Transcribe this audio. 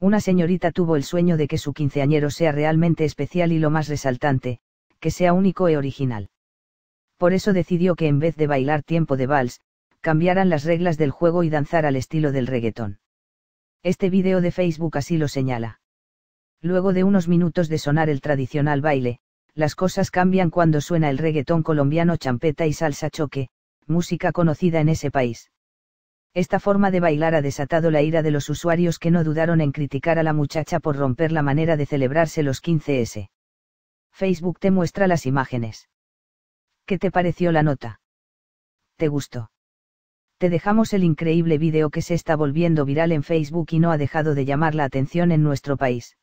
Una señorita tuvo el sueño de que su quinceañero sea realmente especial y lo más resaltante, que sea único e original. Por eso decidió que en vez de bailar tiempo de vals, cambiaran las reglas del juego y danzar al estilo del reggaetón. Este video de Facebook así lo señala. Luego de unos minutos de sonar el tradicional baile, las cosas cambian cuando suena el reggaetón colombiano champeta y salsa choque, música conocida en ese país. Esta forma de bailar ha desatado la ira de los usuarios que no dudaron en criticar a la muchacha por romper la manera de celebrarse los 15S. Facebook te muestra las imágenes. ¿Qué te pareció la nota? ¿Te gustó? Te dejamos el increíble video que se está volviendo viral en Facebook y no ha dejado de llamar la atención en nuestro país.